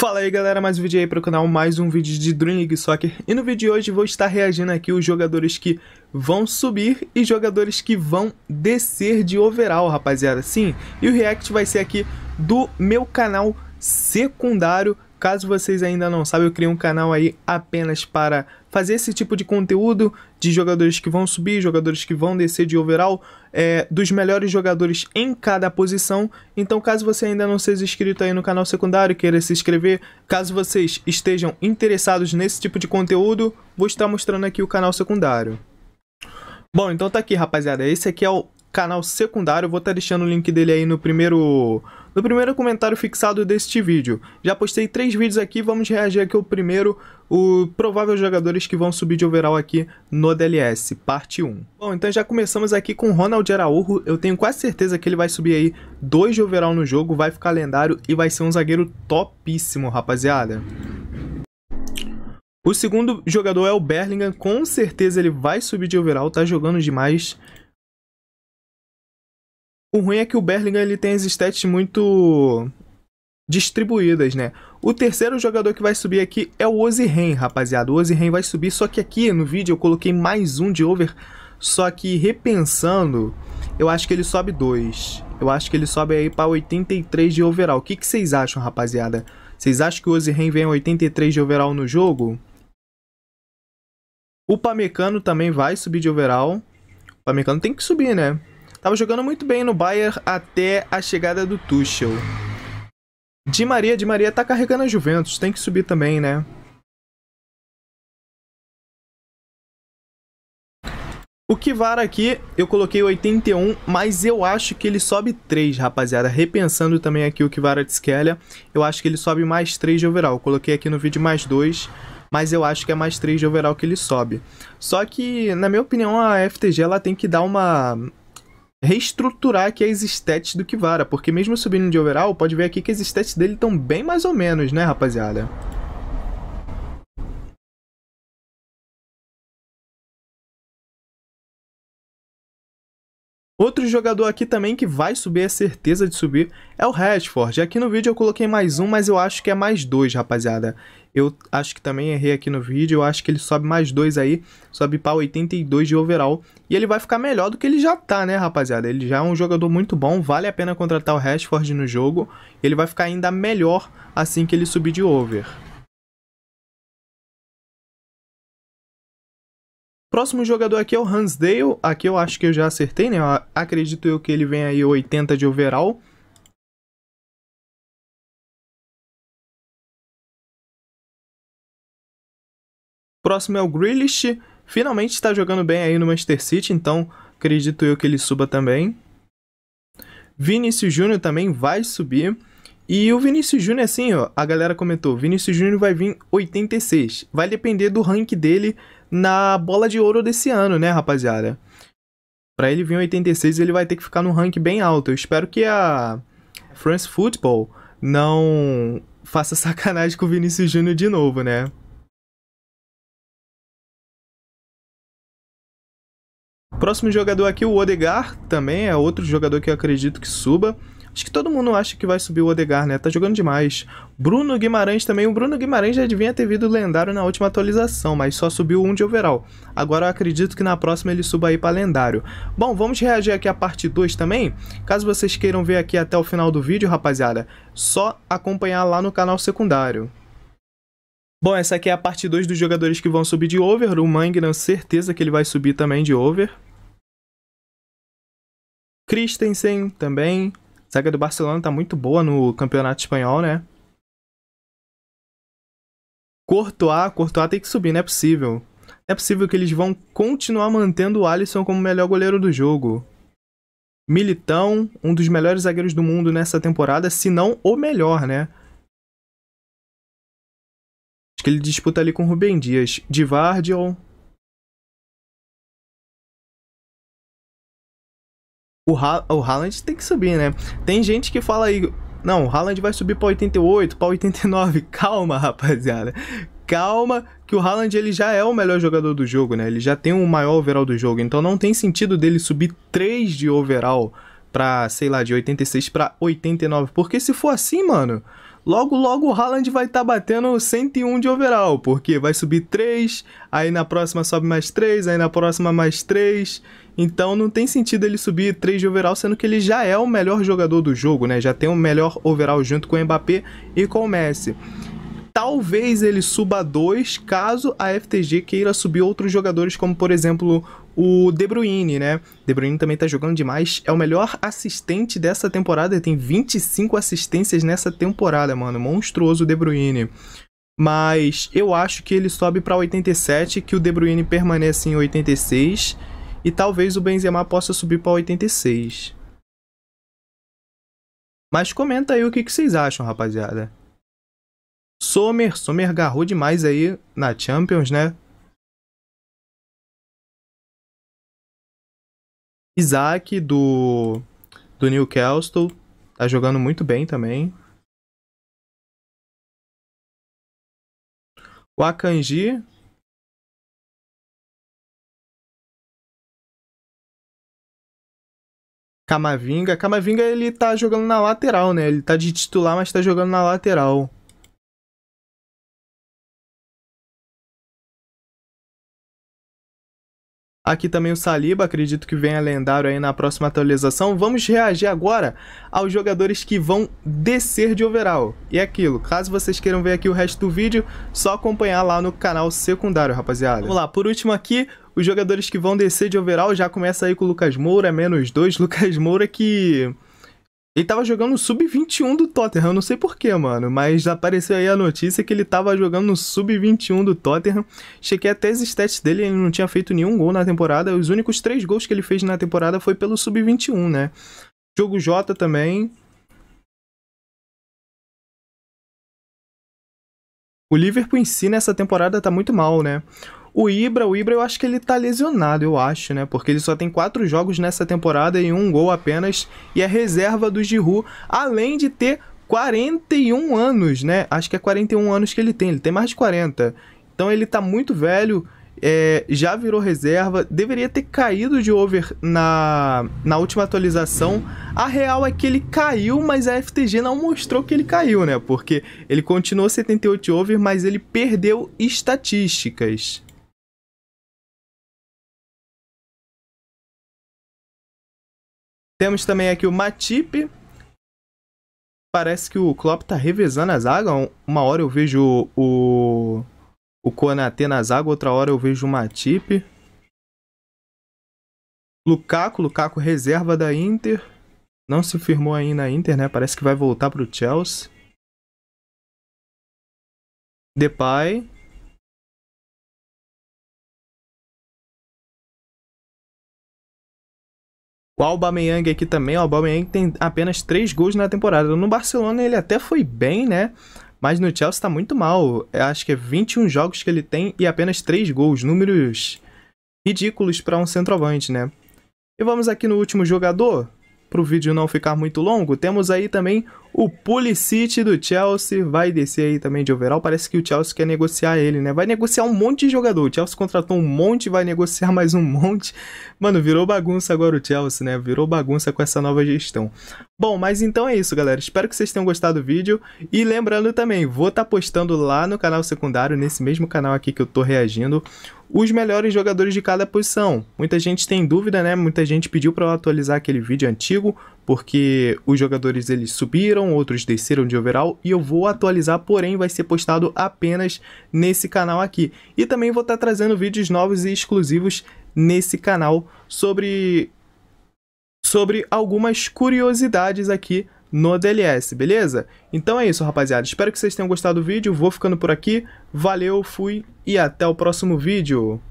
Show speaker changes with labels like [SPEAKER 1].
[SPEAKER 1] Fala aí galera, mais um vídeo aí para o canal, mais um vídeo de Dream League Soccer E no vídeo de hoje vou estar reagindo aqui os jogadores que vão subir e jogadores que vão descer de overall, rapaziada Sim, e o react vai ser aqui do meu canal secundário Caso vocês ainda não sabem, eu criei um canal aí apenas para fazer esse tipo de conteúdo de jogadores que vão subir, jogadores que vão descer de overall, é, dos melhores jogadores em cada posição. Então, caso você ainda não seja inscrito aí no canal secundário, queira se inscrever, caso vocês estejam interessados nesse tipo de conteúdo, vou estar mostrando aqui o canal secundário. Bom, então tá aqui, rapaziada. Esse aqui é o canal secundário. Vou estar deixando o link dele aí no primeiro no primeiro comentário fixado deste vídeo. Já postei três vídeos aqui, vamos reagir aqui o primeiro, o provável jogadores que vão subir de overall aqui no DLS, parte 1. Bom, então já começamos aqui com Ronald Araújo, eu tenho quase certeza que ele vai subir aí 2 de overall no jogo, vai ficar lendário e vai ser um zagueiro topíssimo, rapaziada. O segundo jogador é o Berlingham, com certeza ele vai subir de overall, tá jogando demais. O ruim é que o Berlinga ele tem as stats muito distribuídas, né? O terceiro jogador que vai subir aqui é o Oziren, rapaziada. O Oziren vai subir, só que aqui no vídeo eu coloquei mais um de over, só que repensando, eu acho que ele sobe dois. Eu acho que ele sobe aí para 83 de overall. O que, que vocês acham, rapaziada? Vocês acham que o Oziren vem 83 de overall no jogo? O Pamecano também vai subir de overall. O Pamecano tem que subir, né? Tava jogando muito bem no Bayern até a chegada do Tuchel. Di Maria, Di Maria tá carregando a Juventus, tem que subir também, né? O Kivara aqui, eu coloquei 81, mas eu acho que ele sobe 3, rapaziada. Repensando também aqui o Kivara de Skellia, eu acho que ele sobe mais 3 de overall. Eu coloquei aqui no vídeo mais 2, mas eu acho que é mais 3 de overall que ele sobe. Só que, na minha opinião, a FTG ela tem que dar uma reestruturar aqui as stats do Kivara, porque mesmo subindo de overall, pode ver aqui que as stats dele estão bem mais ou menos, né, rapaziada? Outro jogador aqui também que vai subir, é certeza de subir, é o Rashford. Aqui no vídeo eu coloquei mais um, mas eu acho que é mais dois, rapaziada. Eu acho que também errei aqui no vídeo, eu acho que ele sobe mais dois aí, sobe para 82 de overall. E ele vai ficar melhor do que ele já tá, né, rapaziada? Ele já é um jogador muito bom, vale a pena contratar o Rashford no jogo. Ele vai ficar ainda melhor assim que ele subir de over. Próximo jogador aqui é o Hansdale. Aqui eu acho que eu já acertei, né? Eu acredito eu que ele vem aí 80 de overall. Próximo é o Grealish. Finalmente está jogando bem aí no Manchester City, então acredito eu que ele suba também. Vinícius Júnior também vai subir. E o Vinícius Júnior, assim, ó, a galera comentou, Vinícius Júnior vai vir 86. Vai depender do rank dele na bola de ouro desse ano, né, rapaziada? Para ele vir em 86, ele vai ter que ficar no rank bem alto. Eu espero que a France Football não faça sacanagem com o Vinícius Júnior de novo, né? Próximo jogador aqui, o Odegar, também é outro jogador que eu acredito que suba. Acho que todo mundo acha que vai subir o Odegar, né? Tá jogando demais. Bruno Guimarães também. O Bruno Guimarães já devia ter vindo lendário na última atualização, mas só subiu um de overall. Agora eu acredito que na próxima ele suba aí para lendário. Bom, vamos reagir aqui à parte 2 também. Caso vocês queiram ver aqui até o final do vídeo, rapaziada, só acompanhar lá no canal secundário. Bom, essa aqui é a parte 2 dos jogadores que vão subir de over. O Mangnan, certeza que ele vai subir também de over. Christensen também. A zaga do Barcelona tá muito boa no campeonato espanhol, né? Courtois, Courtois tem que subir, não é possível. Não é possível que eles vão continuar mantendo o Alisson como o melhor goleiro do jogo. Militão, um dos melhores zagueiros do mundo nessa temporada, se não o melhor, né? Acho que ele disputa ali com o Rubem Dias. Divardiol, o, ha o Haaland tem que subir, né? Tem gente que fala aí, não, o Haaland vai subir para 88, para 89. Calma, rapaziada. Calma, que o Haaland ele já é o melhor jogador do jogo, né? Ele já tem o maior overall do jogo, então não tem sentido dele subir 3 de overall para, sei lá, de 86 para 89, porque se for assim, mano, Logo, logo o Haaland vai estar tá batendo 101 de overall, porque vai subir 3, aí na próxima sobe mais 3, aí na próxima mais 3. Então não tem sentido ele subir 3 de overall, sendo que ele já é o melhor jogador do jogo, né? Já tem o melhor overall junto com o Mbappé e com o Messi. Talvez ele suba dois caso a FTG queira subir outros jogadores, como por exemplo o De Bruyne, né? De Bruyne também tá jogando demais. É o melhor assistente dessa temporada. Ele tem 25 assistências nessa temporada, mano. Monstruoso o De Bruyne. Mas eu acho que ele sobe para 87, que o De Bruyne permanece em 86 e talvez o Benzema possa subir para 86. Mas comenta aí o que, que vocês acham, rapaziada. Sommer, Sommer agarrou demais aí na Champions, né?
[SPEAKER 2] Isaac do do Newcastle tá jogando muito bem também. O Akanji Camavinga, Camavinga ele tá jogando na lateral, né? Ele tá de titular, mas tá jogando na lateral.
[SPEAKER 1] Aqui também o Saliba, acredito que venha lendário aí na próxima atualização. Vamos reagir agora aos jogadores que vão descer de overall. E é aquilo, caso vocês queiram ver aqui o resto do vídeo, só acompanhar lá no canal secundário, rapaziada. Vamos lá, por último aqui, os jogadores que vão descer de overall já começa aí com o Lucas Moura, é menos dois. Lucas Moura que... Ele tava jogando no sub-21 do Tottenham, eu não sei porquê, mano, mas apareceu aí a notícia que ele tava jogando no sub-21 do Tottenham. Chequei até as stats dele, ele não tinha feito nenhum gol na temporada. Os únicos três gols que ele fez na temporada foi pelo sub-21, né? Jogo J também. O Liverpool em si nessa temporada tá muito mal, né? O Ibra, o Ibra eu acho que ele tá lesionado, eu acho, né? Porque ele só tem quatro jogos nessa temporada e um gol apenas, e é reserva do Giroud, além de ter 41 anos, né? Acho que é 41 anos que ele tem, ele tem mais de 40. Então ele tá muito velho, é, já virou reserva, deveria ter caído de over na, na última atualização. A real é que ele caiu, mas a FTG não mostrou que ele caiu, né? Porque ele continuou 78 over, mas ele perdeu estatísticas. Temos também aqui o Matip. Parece que o Klopp tá revezando a zaga. Uma hora eu vejo o, o Konate na zaga, outra hora eu vejo o Matip. Lukaku, Lukaku reserva da Inter. Não se firmou ainda na Inter, né? Parece que vai voltar pro Chelsea.
[SPEAKER 2] Depay. O Aubameyang aqui
[SPEAKER 1] também, o Aubameyang tem apenas 3 gols na temporada. No Barcelona ele até foi bem, né? Mas no Chelsea tá muito mal. Eu acho que é 21 jogos que ele tem e apenas 3 gols. Números ridículos para um centroavante, né? E vamos aqui no último jogador, para o vídeo não ficar muito longo. Temos aí também o Pulisic do Chelsea vai descer aí também de overall. Parece que o Chelsea quer negociar ele, né? Vai negociar um monte de jogador. O Chelsea contratou um monte, vai negociar mais um monte. Mano, virou bagunça agora o Chelsea, né? Virou bagunça com essa nova gestão. Bom, mas então é isso, galera. Espero que vocês tenham gostado do vídeo. E lembrando também, vou estar tá postando lá no canal secundário, nesse mesmo canal aqui que eu tô reagindo, os melhores jogadores de cada posição. Muita gente tem dúvida, né? Muita gente pediu para eu atualizar aquele vídeo antigo, porque os jogadores eles subiram, outros desceram de overall e eu vou atualizar, porém vai ser postado apenas nesse canal aqui. E também vou estar tá trazendo vídeos novos e exclusivos nesse canal sobre sobre algumas curiosidades aqui no DLS, beleza? Então é isso, rapaziada. Espero que vocês tenham gostado do vídeo. Vou ficando por aqui. Valeu, fui e até o próximo vídeo.